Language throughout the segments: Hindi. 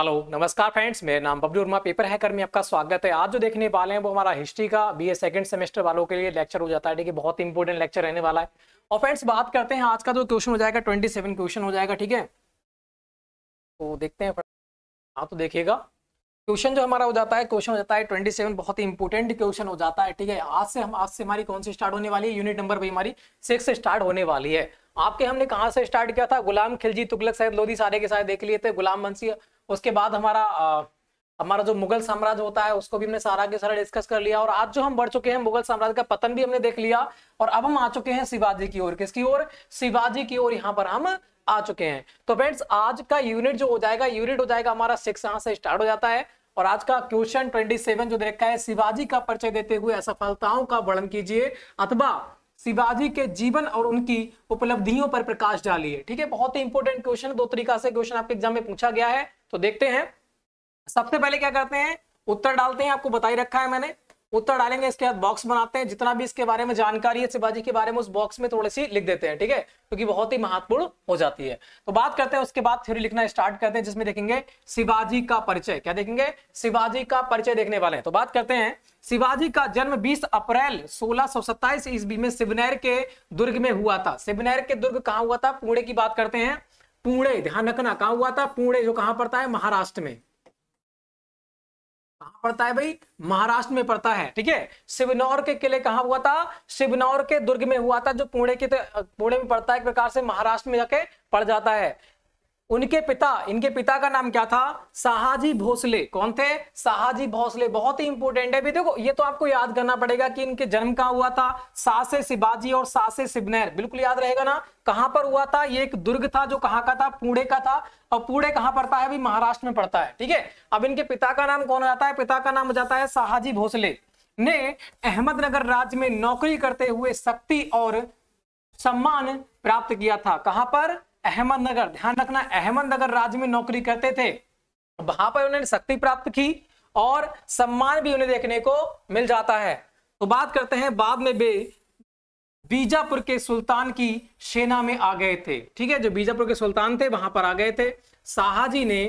हेलो नमस्कार फ्रेंड्स मेरा नाम बबलू वर्मा पेपर हैकर में आपका स्वागत है आज जो देखने वाले हैं वो हमारा हिस्ट्री का बीए सेकंड सेमेस्टर वालों के लिए लेक्चर हो जाता है ठीक है बहुत इंपॉर्टेंट लेक्चर रहने वाला है और फ्रेंड्स बात करते हैं आज का जो तो क्वेश्चन हो जाएगा ट्वेंटी सेवन क्वेश्चन हो जाएगा ठीक है तो देखते हैं हाँ तो देखिएगा क्वेश्चन जो हमारा हो जाता है क्वेश्चन हो जाता है ट्वेंटी सेवन बहुत ही इंपॉर्टेंट क्वेश्चन हो जाता है ठीक है आज से हम आज से हमारी कौन सी स्टार्ट होने वाली है यूनिट नंबर भाई हमारी सिक्स से स्टार्ट होने वाली है आपके हमने कहाँ से स्टार्ट किया था गुलाम खिलजी तुगलक सैद लोधी सारे के सारे देख लिए थे गुलाम बंसी उसके बाद हमारा आ, हमारा जो मुगल साम्राज्य होता है उसको भी हमने सारा के सारा डिस्कस कर लिया और आज जो हम बढ़ चुके हैं मुगल साम्राज्य का पतन भी हमने देख लिया और अब हम आ चुके हैं शिवाजी की ओर किसकी ओर शिवाजी की ओर यहाँ पर हम आ चुके हैं तो फ्रेंड्स आज का यूनिट जो हो जाएगा यूनिट हो जाएगा हमारा सिक्स यहाँ से स्टार्ट हो जाता है और आज का क्वेश्चन सेवन जो देखा है शिवाजी का परिचय देते हुए असफलताओं का वर्णन कीजिए अथवा शिवाजी के जीवन और उनकी उपलब्धियों पर प्रकाश डालिए ठीक है बहुत ही इंपॉर्टेंट क्वेश्चन दो तरीका से क्वेश्चन आपके एग्जाम में पूछा गया है तो देखते हैं सबसे पहले क्या करते हैं उत्तर डालते हैं आपको बताई रखा है मैंने उत्तर डालेंगे इसके बाद बॉक्स बनाते हैं जितना भी इसके बारे में जानकारी है शिवाजी के बारे में उस बॉक्स में थोड़ी सी लिख देते हैं ठीक है क्योंकि बहुत ही महत्वपूर्ण हो जाती है तो बात करते हैं उसके बाद थ्योरी लिखना स्टार्ट करते हैं जिसमें देखेंगे शिवाजी का परिचय क्या देखेंगे शिवाजी का परिचय देखने वाले हैं तो बात करते हैं शिवाजी का जन्म बीस अप्रैल 1627 ईस्वी में शिवनेर के दुर्ग में हुआ था शिवनेर के दुर्ग कहाँ हुआ था पुणे की बात करते हैं पुणे ध्यान रखना कहा हुआ था पुणे जो कहां पड़ता है महाराष्ट्र में कहा पड़ता है भाई महाराष्ट्र में पड़ता है ठीक है शिवनौर के किले कहा हुआ था शिवनौर के दुर्ग में हुआ था जो पुणे के पुणे में पड़ता है एक प्रकार से महाराष्ट्र में जाके पड़ जाता है उनके पिता इनके पिता का नाम क्या था शाहाजी भोसले कौन थे शाहाजी भोसले बहुत ही इंपोर्टेंट है भी देखो ये तो आपको याद करना पड़ेगा कि इनके जन्म कहाँ हुआ था सासे शिवाजी और सासे सिबनेर बिल्कुल याद रहेगा ना कहां पर हुआ था ये एक दुर्ग था जो कहां का था पुणे का था और पुणे कहां पड़ता है अभी महाराष्ट्र में पड़ता है ठीक है अब इनके पिता का नाम कौन हो जाता है पिता का नाम हो जाता है शाहजी भोसले ने अहमदनगर राज्य में नौकरी करते हुए शक्ति और सम्मान प्राप्त किया था कहां पर अहमदनगर ध्यान रखना अहमदनगर राज्य में नौकरी करते थे वहां पर उन्होंने शक्ति प्राप्त की और सम्मान भी उन्हें देखने को मिल जाता है तो बात करते हैं बाद में वे बीजापुर के सुल्तान की सेना में आ गए थे ठीक है जो बीजापुर के सुल्तान थे वहां पर आ गए थे शाहजी ने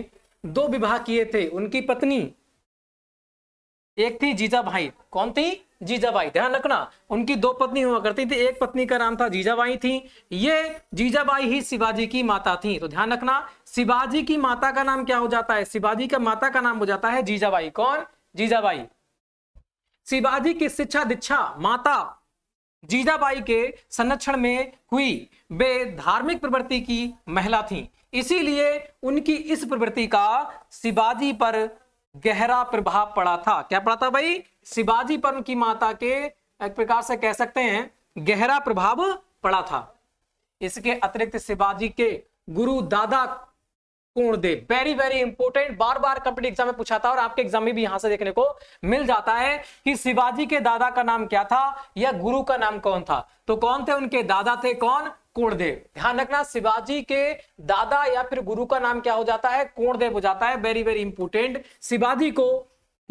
दो विवाह किए थे उनकी पत्नी एक थी जीजा भाई कौन थी जीजाबाई ध्यान रखना उनकी दो पत्नी हुआ करती थी एक पत्नी का नाम था जीजाबाई थी ये जीजाबाई ही शिवाजी की माता थी तो ध्यान रखना शिवाजी की माता का नाम क्या हो जाता है शिवाजी का माता का नाम हो जाता है जीजाबाई कौन जीजाबाई शिवाजी की शिक्षा दीक्षा माता जीजाबाई के संरक्षण में हुई वे धार्मिक प्रवृत्ति की महिला थी इसीलिए उनकी इस प्रवृत्ति का शिवाजी पर गहरा प्रभाव पड़ा था क्या पड़ा था भाई शिवाजी पर उनकी माता के एक प्रकार से कह सकते हैं गहरा प्रभाव पड़ा था इसके अतिरिक्त शिवाजी के गुरु Dada Konddev very very important बार बार कंपनी एग्जाम में पूछा था और आपके एग्जाम में भी यहां से देखने को मिल जाता है कि शिवाजी के दादा का नाम क्या था या गुरु का नाम कौन था तो कौन थे उनके दादा थे कौन कोणदेव ध्यान रखना शिवाजी के दादा या फिर गुरु का नाम क्या हो जाता है कोणदेव हो जाता है वेरी वेरी इंपोर्टेंट शिवाजी को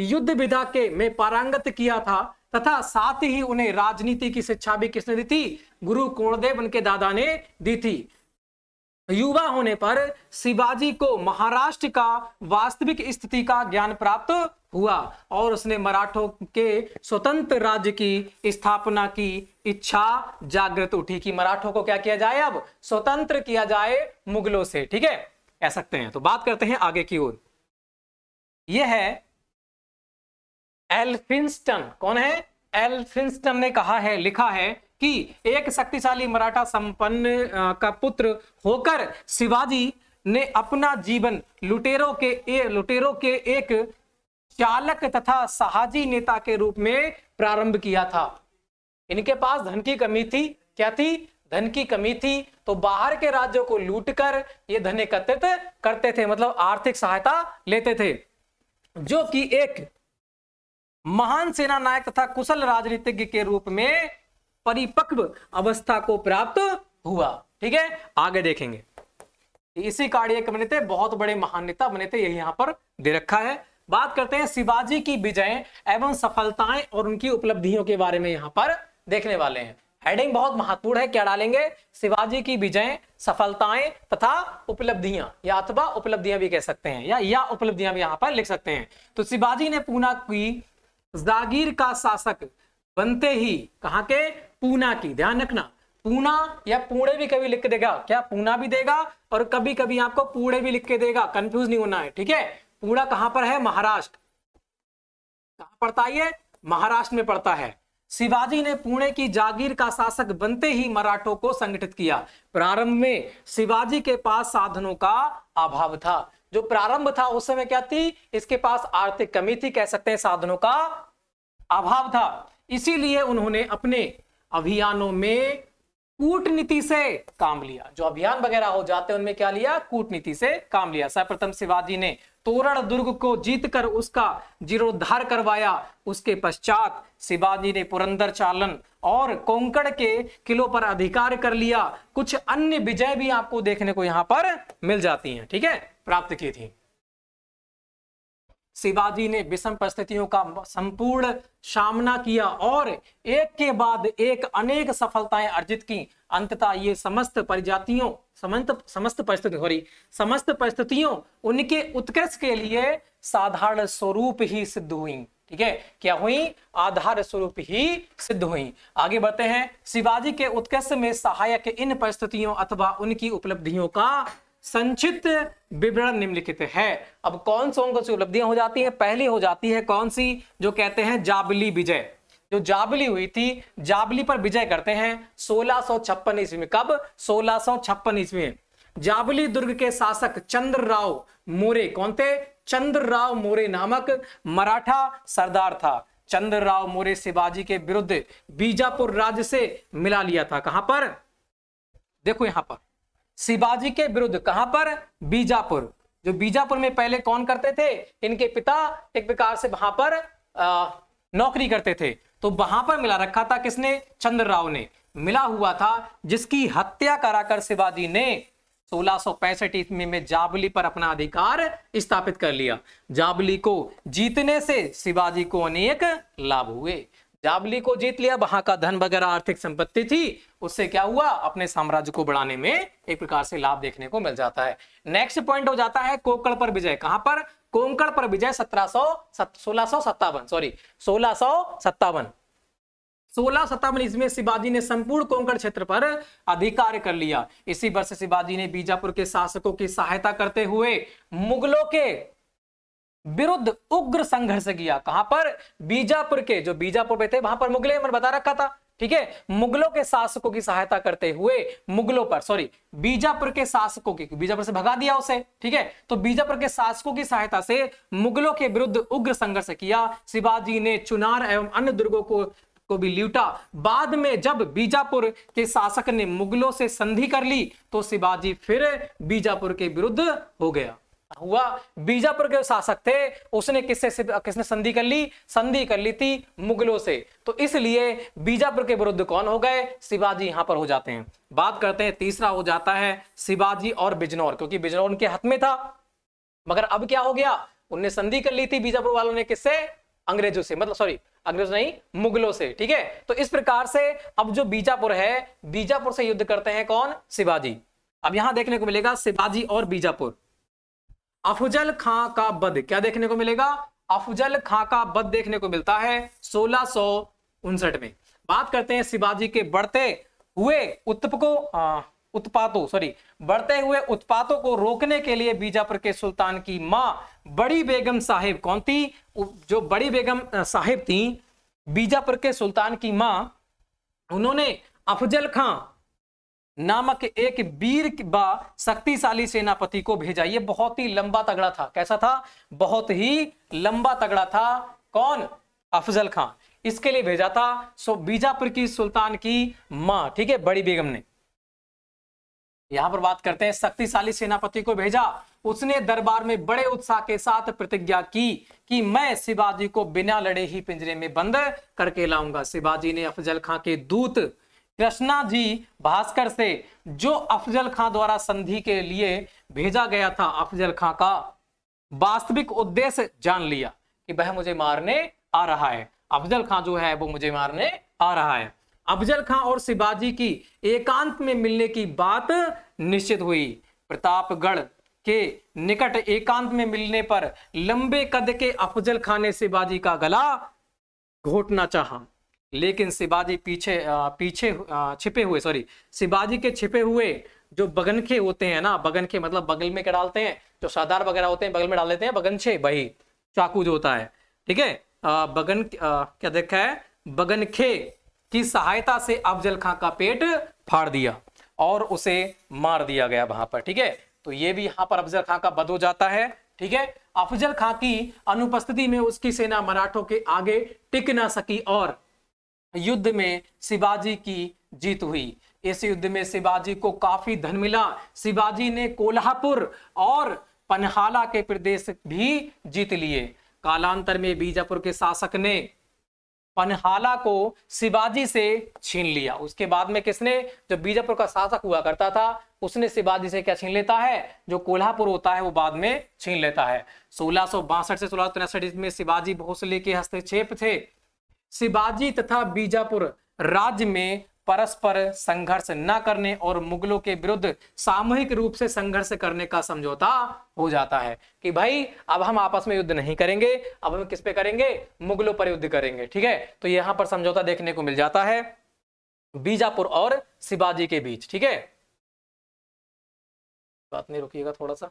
युद्ध विधा के में पारंगत किया था तथा साथ ही उन्हें राजनीति की शिक्षा भी किसने दी थी गुरु कोणदेव उनके दादा ने दी थी युवा होने पर शिवाजी को महाराष्ट्र का वास्तविक स्थिति का ज्ञान प्राप्त हुआ और उसने मराठों के स्वतंत्र राज्य की स्थापना की इच्छा जागृत उठी कि मराठों को क्या किया जाए अब स्वतंत्र किया जाए मुगलों से ठीक है कह सकते हैं तो बात करते हैं आगे की ओर यह है एल्फिंस्टन कौन है एल्फिंस्टन ने कहा है लिखा है कि एक शक्तिशाली मराठा संपन्न का पुत्र होकर शिवाजी ने अपना जीवन लुटेरों के ए, लुटेरों के एक चालक तथा साहजी नेता के रूप में प्रारंभ किया था इनके पास धन की कमी थी क्या थी धन की कमी थी तो बाहर के राज्यों को लूटकर ये धन एकत्रित करते थे मतलब आर्थिक सहायता लेते थे जो कि एक महान सेना नायक तथा कुशल राजनीतिज्ञ के रूप में परिपक्व अवस्था को प्राप्त हुआ ठीक है आगे देखेंगे इसी कार्य के बने थे बहुत बड़े महान नेता बने थे यही यहां पर दे रखा है बात करते हैं शिवाजी की विजय एवं सफलताएं और उनकी उपलब्धियों के बारे में यहां पर देखने वाले हैं हेडिंग बहुत महत्वपूर्ण है क्या डालेंगे शिवाजी की विजय सफलताएं तथा उपलब्धियां या अथवा उपलब्धियां भी कह सकते हैं या या उपलब्धियां भी यहां पर लिख सकते हैं तो शिवाजी ने पूना की जागीर का शासक बनते ही कहा के पूना की ध्यान रखना पूना या पुणे भी कभी लिख के देगा क्या पूना भी देगा और कभी कभी आपको पुणे भी लिख के देगा कंफ्यूज नहीं होना है ठीक है पूरा कहां पर है महाराष्ट्र कहां पड़ता है महाराष्ट्र में पड़ता है शिवाजी ने पुणे की जागीर का शासक बनते ही मराठों को संगठित किया प्रारंभ में शिवाजी के पास साधनों का अभाव था जो प्रारंभ था उस समय क्या थी इसके पास आर्थिक कमी थी कह सकते हैं साधनों का अभाव था इसीलिए उन्होंने अपने अभियानों में कूटनीति से काम लिया जो अभियान वगैरह हो जाते हैं उनमें क्या लिया कूटनीति से काम लिया सर्वप्रथम शिवाजी ने तोरण दुर्ग को जीतकर उसका जीर्णोद्धार करवाया उसके पश्चात शिवाजी ने पुरंदर चालन और कोंकण के किलों पर अधिकार कर लिया कुछ अन्य विजय भी आपको देखने को यहां पर मिल जाती हैं ठीक है प्राप्त की थी शिवाजी ने विषम परिस्थितियों का संपूर्ण सामना किया और एक के बाद एक अनेक सफलताएं अर्जित की अंततः ये समस्त परिजातियों समस्त समस्त परिस्थिति हो रही समस्त परिस्थितियों उनके उत्कर्ष के लिए साधारण स्वरूप ही सिद्ध हुई ठीक है क्या हुई आधार स्वरूप ही सिद्ध हुई आगे बढ़ते हैं शिवाजी के उत्कर्ष में सहायक इन परिस्थितियों अथवा उनकी उपलब्धियों का संक्षिप्त विवरण निम्नलिखित है अब कौन कौन उनको उपलब्धियां हो जाती है पहली हो जाती है कौन सी जो कहते हैं जाबली विजय जो जाबली हुई थी जाबली पर विजय करते हैं सोलह सौ छप्पन ईस्वी में कब सोलह सौ छप्पन ईस्वी में जाबली दुर्ग के शासक चंद्र राव मोरे कौन थे चंद्र राव मोरे नामक मराठा सरदार था चंद्र राव मोरे शिवाजी के विरुद्ध बीजापुर राज्य से मिला लिया था कहां पर देखो यहां पर शिवाजी के विरुद्ध कहां पर बीजापुर जो बीजापुर में पहले कौन करते थे इनके पिता एक प्रकार से वहां पर आ, नौकरी करते थे तो वहां पर मिला रखा था किसने चंद्र राव ने मिला हुआ था जिसकी हत्या कराकर शिवाजी ने सोलह सौ पैंसठ ईस्वी में जाबली पर अपना अधिकार स्थापित कर लिया जाबली को जीतने से शिवाजी को अनेक लाभ हुए जाबली को जीत लिया वहां का धन वगैरह आर्थिक संपत्ति थी उससे क्या हुआ अपने साम्राज्य को बढ़ाने में एक प्रकार से लाभ देखने को मिल जाता है नेक्स्ट पॉइंट हो जाता है कोकड़ पर विजय कहां पर कोंकड़ पर विजय सत्रह सौ सोलह सौ सत्तावन सॉरी सोलह सौ सत्तावन सोलह सत्तावन इसमें शिवाजी ने संपूर्ण कोंकण क्षेत्र पर अधिकार कर लिया इसी वर्ष शिवाजी ने बीजापुर के शासकों की सहायता करते हुए मुगलों के विरुद्ध उग्र संघर्ष किया कहां पर बीजापुर के जो बीजापुर पे थे वहां पर मुगले अमर बता रखा था ठीक है मुगलों के शासकों की सहायता करते हुए मुगलों पर सॉरी बीजापुर के शासकों की बीजापुर से भगा दिया उसे ठीक है तो बीजापुर के शासकों की सहायता से मुगलों के विरुद्ध उग्र संघर्ष किया शिवाजी ने चुनार एवं अन्य दुर्गों को को भी लूटा बाद में जब बीजापुर के शासक ने मुगलों से संधि कर ली तो शिवाजी फिर बीजापुर के विरुद्ध हो गया हुआ बीजापुर के शासक थे उसने किससे किसने संधि कर ली संधि कर ली थी मुगलों से तो इसलिए बीजापुर के विरुद्ध कौन हो गए शिवाजी यहां पर हो जाते हैं बात करते हैं तीसरा हो जाता है शिवाजी और बिजनौर क्योंकि बिजनौर उनके हाथ में था मगर अब क्या हो गया उनने संधि कर ली थी बीजापुर वालों ने किससे अंग्रेजों से मतलब सॉरी अंग्रेज नहीं मुगलों से ठीक है तो इस प्रकार से अब जो बीजापुर है बीजापुर से युद्ध करते हैं कौन शिवाजी अब यहां देखने को मिलेगा शिवाजी और बीजापुर अफजल खां का बद क्या देखने को मिलेगा अफजल खां का बद देखने को मिलता है सोलह में बात करते हैं शिवाजी के बढ़ते हुए उत्पकों उत्पातों सॉरी बढ़ते हुए उत्पातों को रोकने के लिए बीजापुर के सुल्तान की मां बड़ी बेगम साहिब कौन थी जो बड़ी बेगम साहिब थी बीजापुर के सुल्तान की मां उन्होंने अफजल खां नामक एक वीर व शक्तिशाली सेनापति को भेजा ये बहुत ही लंबा तगड़ा था कैसा था बहुत ही लंबा तगड़ा था कौन अफजल खान इसके लिए भेजा था सो बीजापुर की सुल्तान की मां ठीक है बड़ी बेगम ने यहां पर बात करते हैं शक्तिशाली सेनापति को भेजा उसने दरबार में बड़े उत्साह के साथ प्रतिज्ञा की कि मैं शिवाजी को बिना लड़े ही पिंजरे में बंद करके लाऊंगा शिवाजी ने अफजल खां के दूत कृष्णा जी भास्कर से जो अफजल खां द्वारा संधि के लिए भेजा गया था अफजल खां का वास्तविक उद्देश्य जान लिया कि वह मुझे मारने आ रहा है अफजल खां जो है वो मुझे मारने आ रहा है अफजल खां और शिवाजी की एकांत में मिलने की बात निश्चित हुई प्रतापगढ़ के निकट एकांत में मिलने पर लंबे कद के अफजल खां ने शिवाजी का गला घोटना चाहा लेकिन शिवाजी पीछे पीछे छिपे हुए सॉरी शिवाजी के छिपे हुए जो बगनखे होते हैं ना बगनखे मतलब बगल में क्या डालते हैं जो सादार वगैरह होते हैं बगल में डाल लेते हैं बगनछे वही चाकू जो होता है ठीक है बगन आ, क्या देखा है बगनखे की सहायता से अफजल खां का पेट फाड़ दिया और उसे मार दिया गया वहां पर ठीक है तो ये भी यहाँ पर अफजल खां का बद हो जाता है ठीक है अफजल खां की अनुपस्थिति में उसकी सेना मराठों के आगे टिक ना सकी और युद्ध में शिवाजी की जीत हुई इस युद्ध में शिवाजी को काफी धन मिला शिवाजी ने कोल्हापुर और पनहाला के प्रदेश भी जीत लिए कालांतर में बीजापुर के शासक ने पनहाला को शिवाजी से छीन लिया उसके बाद में किसने जो बीजापुर का शासक हुआ करता था उसने शिवाजी से क्या छीन लेता है जो कोल्हापुर होता है वो बाद में छीन लेता है सोलह से सोलह में शिवाजी भोसले के हस्तक्षेप थे शिवाजी तथा बीजापुर राज्य में परस्पर संघर्ष न करने और मुगलों के विरुद्ध सामूहिक रूप से संघर्ष करने का समझौता हो जाता है कि भाई अब हम आपस में युद्ध नहीं करेंगे अब हम किस पे करेंगे मुगलों पर युद्ध करेंगे ठीक है तो यहां पर समझौता देखने को मिल जाता है बीजापुर और शिवाजी के बीच ठीक है बात नहीं रुकिएगा थोड़ा सा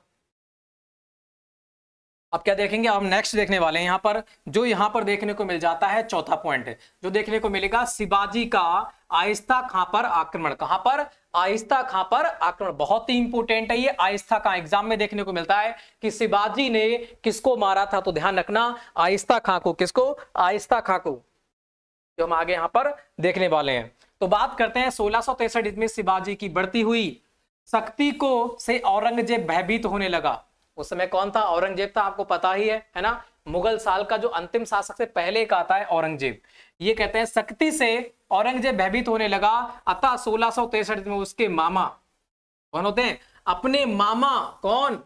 अब क्या देखेंगे हम नेक्स्ट देखने वाले हैं यहाँ पर जो यहाँ पर देखने को मिल जाता है चौथा पॉइंट जो देखने को मिलेगा शिवाजी का आहिस्ता खां पर आक्रमण कहां पर आहिस्ता खां पर आक्रमण बहुत ही इंपोर्टेंट है ये आहिस्ता खां एग्जाम में देखने को मिलता है कि शिवाजी ने किसको मारा था तो ध्यान रखना आहिस्ता खां को किसको आहिस्ता खां को जो हम आगे यहां पर देखने वाले हैं तो बात करते हैं सोलह सौ तिरसठ ईस्वी शिवाजी की बढ़ती हुई शक्ति को से औरंगजेब भयभीत होने लगा उस समय कौन था औरंगजेब था आपको पता ही है है ना मुगल साल का जो अंतिम शासक से पहले का आता है औरंगजेब ये कहते हैं शक्ति से औरंगजेब भयभीत होने लगा अतः सोलह में उसके मामा कौन होते हैं अपने मामा कौन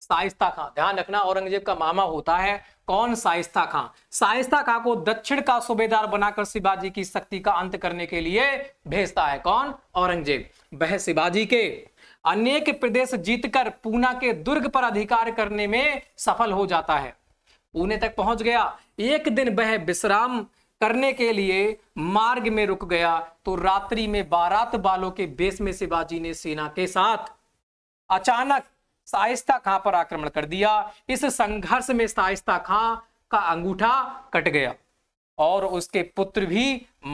साइस्ता खां ध्यान रखना औरंगजेब का मामा होता है कौन साइस्ता खां साइस्ता खां को दक्षिण का सूबेदार बनाकर शिवाजी की शक्ति का अंत करने के लिए भेजता है कौन औरंगजेब वह शिवाजी के अनेक प्रदेश जीतकर पूना के दुर्ग पर अधिकार करने में सफल हो जाता है पुणे तक पहुंच गया एक दिन वह विश्राम करने के लिए मार्ग में रुक गया तो रात्रि में बारात बालों के बेस में शिवाजी ने सेना के साथ अचानक साइस्ता खां पर आक्रमण कर दिया इस संघर्ष में साइस्ता खां का अंगूठा कट गया और उसके पुत्र भी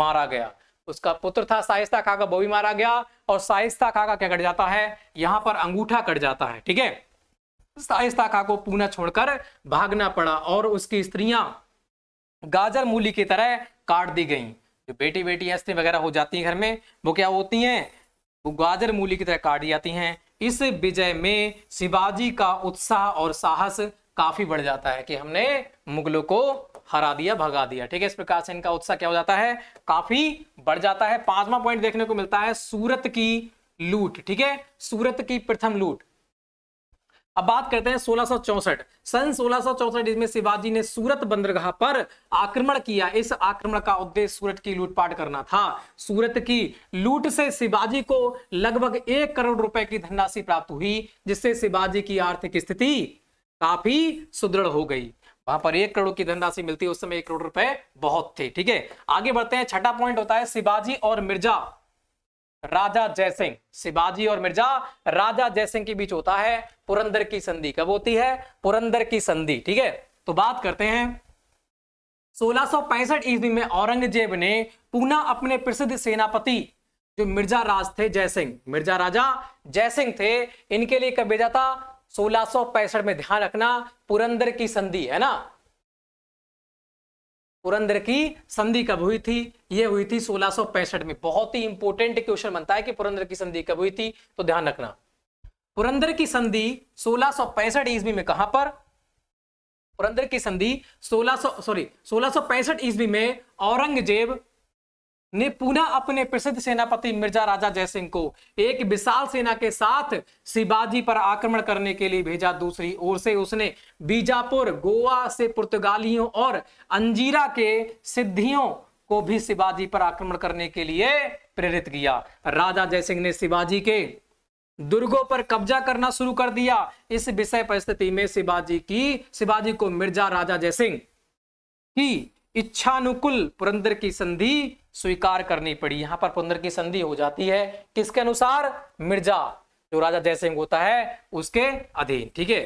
मारा गया उसका पुत्र था साहिस्ता खा का वो भी मारा गया और साहिस्ता खा का क्या कट जाता है यहां पर अंगूठा कट जाता है ठीक है साहिस्ता खा को पूना छोड़कर भागना पड़ा और उसकी स्त्रियां गाजर मूली की तरह काट दी गई जो बेटी बेटी हस्ती वगैरह हो जाती है घर में वो क्या होती हैं वो गाजर मूली की तरह काट जाती हैं इस विजय में शिवाजी का उत्साह और साहस काफी बढ़ जाता है कि हमने मुगलों को हरा दिया भगा दिया ठीक है इस प्रकार से इनका उत्साह क्या हो जाता है काफी बढ़ जाता है पांचवा पॉइंट देखने को मिलता है सूरत की लूट ठीक है सूरत की प्रथम लूट अब बात करते हैं सोलह सन सौ इसमें शिवाजी ने सूरत बंदरगाह पर आक्रमण किया इस आक्रमण का उद्देश्य सूरत की लूटपाट करना था सूरत की लूट से शिवाजी को लगभग एक करोड़ रुपए की धनराशि प्राप्त हुई जिससे शिवाजी की आर्थिक स्थिति काफी सुदृढ़ हो गई वहां पर एक करोड़ की धनराशि मिलती है उस समय एक करोड़ रुपए बहुत थे ठीक है आगे बढ़ते हैं छठा पॉइंट होता है शिवाजी और मिर्जा राजा जयसिंह शिवाजी और मिर्जा राजा जयसिंह के बीच होता है पुरंदर की संधि कब होती है पुरंदर की संधि ठीक है तो बात करते हैं 1665 ईस्वी में औरंगजेब ने पूना अपने प्रसिद्ध सेनापति जो मिर्जा राज थे जयसिंह मिर्जा राजा जयसिंह थे इनके लिए कब भेजा था सोलह में ध्यान रखना पुरंदर की संधि है ना पुरंदर की संधि कब हुई थी यह हुई थी सोलह में बहुत ही इंपॉर्टेंट क्वेश्चन बनता है कि पुरंदर की संधि कब हुई थी तो ध्यान रखना पुरंदर की संधि सोलह सौ पैंसठ ईस्वी में कहां पर पुरंदर की संधि सोलह सॉरी सोलह सौ पैंसठ ईस्वी में औरंगजेब ने पुनः अपने प्रसिद्ध सेनापति मिर्जा राजा जयसिंह को एक विशाल सेना के साथ शिवाजी पर आक्रमण करने के लिए भेजा दूसरी ओर से उसने बीजापुर गोवा से पुर्तगालियों और अंजीरा के सिद्धियों को भी शिवाजी पर आक्रमण करने के लिए प्रेरित किया राजा जयसिंह ने शिवाजी के दुर्गों पर कब्जा करना शुरू कर दिया इस विषय परिस्थिति में शिवाजी की शिवाजी को मिर्जा राजा जयसिंह की इच्छानुकूल पुरंदर की संधि स्वीकार करनी पड़ी यहां पर पुनर की संधि हो जाती है किसके अनुसार मिर्जा जो राजा जयसिंह होता है उसके अधीन ठीक है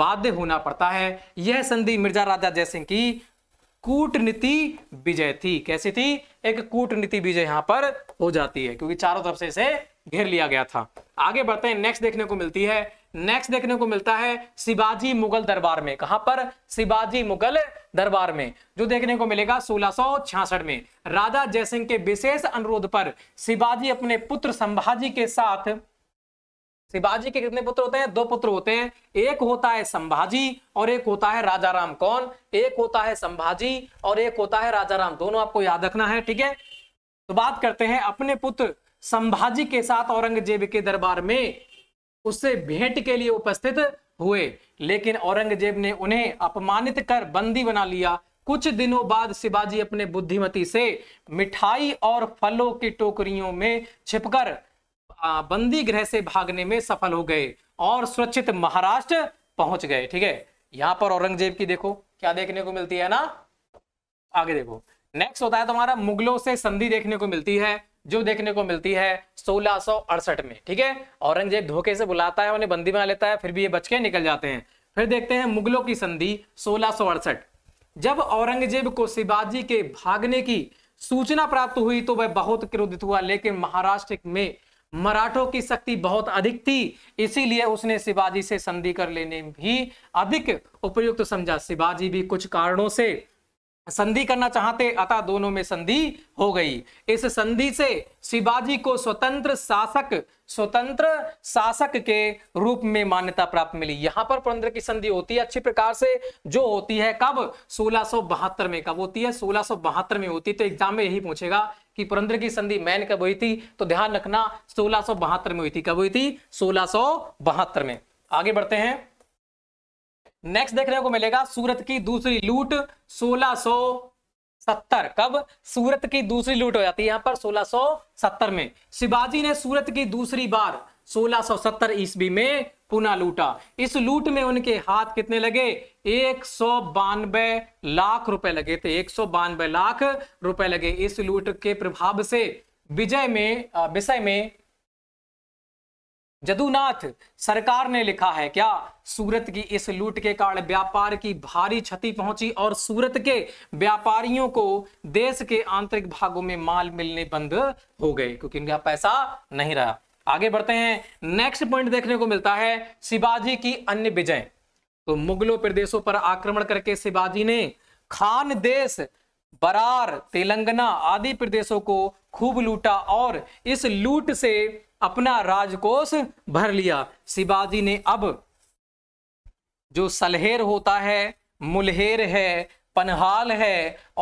बाध्य होना पड़ता है यह संधि मिर्जा राजा जयसिंह की कूटनीति विजय थी कैसी थी एक कूटनीति विजय यहां पर हो जाती है क्योंकि चारों तरफ से इसे घेर लिया गया था आगे बढ़ते हैं नेक्स्ट देखने को मिलती है नेक्स्ट देखने को मिलता है शिवाजी मुगल दरबार में कहां पर शिवाजी मुगल दरबार में जो देखने को मिलेगा सोलह में राजा जयसिंह के विशेष अनुरोध पर शिवाजी अपने पुत्र संभाजी के साथ शिवाजी के कितने पुत्र होते हैं दो पुत्र होते हैं एक होता है संभाजी और एक होता है राजा राम कौन एक होता है संभाजी और एक होता है राजा राम दोनों आपको याद रखना है ठीक है तो बात करते हैं अपने पुत्र संभाजी के साथ औरंगजेब के दरबार में उससे भेंट के लिए उपस्थित हुए लेकिन औरंगजेब ने उन्हें अपमानित कर बंदी बना लिया कुछ दिनों बाद शिवाजी अपने बुद्धिमती से मिठाई और फलों की टोकरियों में छिपकर बंदी गृह से भागने में सफल हो गए और सुरक्षित महाराष्ट्र पहुंच गए ठीक है यहां पर औरंगजेब की देखो क्या देखने को मिलती है ना आगे देखो नेक्स्ट होता है तुम्हारा मुगलों से संधि देखने को मिलती है जो देखने को मिलती है सोलह में ठीक है औरंगजेब धोखे से बुलाता है उन्हें बंदी बना लेता है फिर भी ये बच के निकल जाते हैं फिर देखते हैं मुगलों की संधि सोलह जब औरंगजेब को शिवाजी के भागने की सूचना प्राप्त हुई तो वह बहुत क्रोधित हुआ लेकिन महाराष्ट्र में मराठों की शक्ति बहुत अधिक थी इसीलिए उसने शिवाजी से संधि कर लेने भी अधिक उपयुक्त समझा शिवाजी भी कुछ कारणों से संधि करना चाहते अतः दोनों में संधि हो गई इस संधि से शिवाजी को स्वतंत्र शासक स्वतंत्र शासक के रूप में मान्यता प्राप्त मिली यहां पर पुरंदर की संधि होती है अच्छी प्रकार से जो होती है कब सोलह में कब होती है सोलह में होती है तो एग्जाम में यही पूछेगा कि पुरंदर की संधि मैन कब हुई थी तो ध्यान रखना सोलह में हुई थी कब हुई थी सोलह में आगे बढ़ते हैं नेक्स्ट देखने को मिलेगा सूरत की दूसरी लूट 1670 कब सूरत की दूसरी लूट हो जाती है यहां पर 1670 में शिवाजी ने सूरत की दूसरी बार 1670 ईस्वी में पुनः लूटा इस लूट में उनके हाथ कितने लगे एक लाख रुपए लगे थे एक लाख रुपए लगे इस लूट के प्रभाव से विजय में विषय में जदुनाथ सरकार ने लिखा है क्या सूरत की इस लूट के कारण व्यापार की भारी क्षति पहुंची और सूरत के व्यापारियों को देश के आंतरिक भागों में माल मिलने बंद हो गए क्योंकि उनका पैसा नहीं रहा आगे बढ़ते हैं नेक्स्ट पॉइंट देखने को मिलता है शिवाजी की अन्य विजय तो मुगलों प्रदेशों पर आक्रमण करके शिवाजी ने खान देश बरार तेलंगाना आदि प्रदेशों को खूब लूटा और इस लूट से अपना राजकोष भर लिया शिवाजी ने अब जो सलहेर होता है मुलहेर है पनहाल है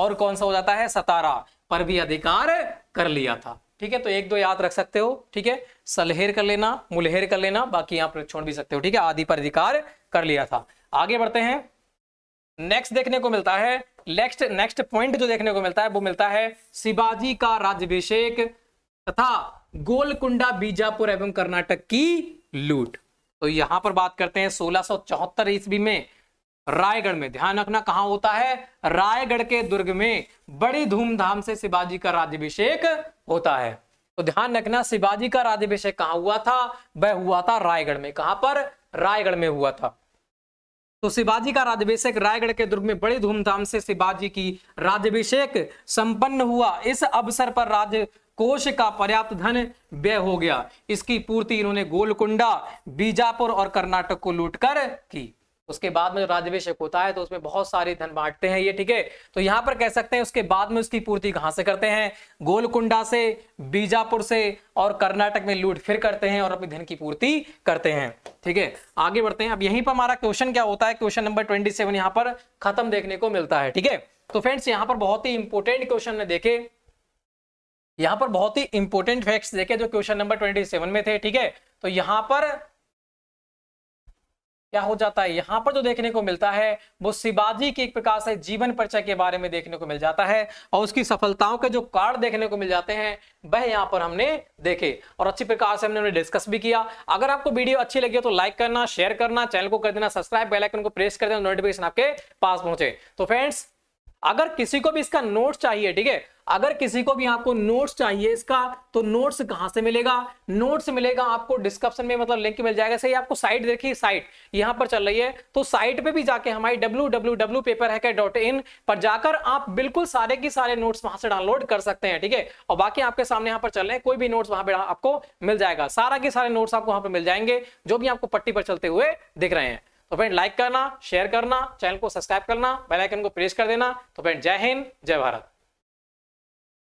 और कौन सा हो जाता है सतारा पर भी अधिकार कर लिया था ठीक है तो एक दो याद रख सकते हो ठीक है सलहेर कर लेना मुलहेर कर लेना बाकी यहां पर छोड़ भी सकते हो ठीक है आदि पर अधिकार कर लिया था आगे बढ़ते हैं नेक्स्ट देखने को मिलता है नेक्स्ट नेक्स्ट पॉइंट जो देखने को मिलता है वो मिलता है शिवाजी का राज्यभिषेक तथा गोलकुंडा बीजापुर एवं कर्नाटक की लूट तो यहां पर बात करते हैं सोलह ईस्वी में रायगढ़ में ध्यान रखना कहां होता है रायगढ़ के दुर्ग में बड़ी धूमधाम से शिवाजी का राज्यभिषेक होता है तो ध्यान रखना शिवाजी का राज्यभिषेक कहां हुआ था वह हुआ था रायगढ़ में कहां पर रायगढ़ में हुआ था तो शिवाजी का राज्यभिषेक रायगढ़ के दुर्ग में बड़ी धूमधाम से शिवाजी की राज्यभिषेक संपन्न हुआ इस अवसर पर राज्य कोश का पर्याप्त धन व्यय हो गया इसकी पूर्ति इन्होंने गोलकुंडा बीजापुर और कर्नाटक को लूटकर की उसके बाद में जो राज्यभिषेक होता है तो उसमें बहुत सारे धन बांटते हैं ये ठीक है तो यहां पर कह सकते हैं उसके बाद में उसकी पूर्ति कहां से करते हैं गोलकुंडा से बीजापुर से और कर्नाटक में लूट फिर करते हैं और अपने धन की पूर्ति करते हैं ठीक है आगे बढ़ते हैं अब यहीं पर हमारा क्वेश्चन क्या होता है क्वेश्चन नंबर ट्वेंटी सेवन यहां पर खत्म देखने को मिलता है ठीक है तो फ्रेंड्स यहां पर बहुत ही इंपॉर्टेंट क्वेश्चन देखे यहां पर बहुत ही इंपोर्टेंट फैक्ट देखे जो क्वेश्चन नंबर ट्वेंटी सेवन में थे ठीक है तो यहां पर क्या हो जाता है यहां पर जो देखने को मिलता है वो शिवाजी की एक प्रकार से जीवन परिचय के बारे में देखने को मिल जाता है और उसकी सफलताओं के जो कार्ड देखने को मिल जाते हैं वह यहां पर हमने देखे और अच्छी प्रकार से हमने डिस्कस भी किया अगर आपको वीडियो अच्छी लगी हो तो लाइक करना शेयर करना चैनल को कर देना सब्सक्राइब बेलाइकन को प्रेस कर देना नोटिफिकेशन आपके पास पहुंचे तो फ्रेंड्स अगर किसी को भी इसका नोट चाहिए ठीक है अगर किसी को भी आपको नोट्स चाहिए इसका तो नोट्स कहां से मिलेगा नोट्स मिलेगा आपको डिस्क्रिप्शन में मतलब लिंक मिल जाएगा सही आपको साइट देखिए साइट यहां पर चल रही है तो साइट पे भी जाके हमारी डब्ल्यू पर जाकर आप बिल्कुल सारे के सारे नोट्स वहां से डाउनलोड कर सकते हैं ठीक है और बाकी आपके सामने यहां पर चल रहे हैं कोई भी नोट्स वहां पर आपको मिल जाएगा सारा के सारे नोट्स आपको वहां पर मिल जाएंगे जो भी आपको पट्टी पर चलते हुए दिख रहे हैं तो फ्रेंड लाइक करना शेयर करना चैनल को सब्सक्राइब करना बेल आइकन को प्रेस कर देना तो फ्रेंड जय हिंद जय भारत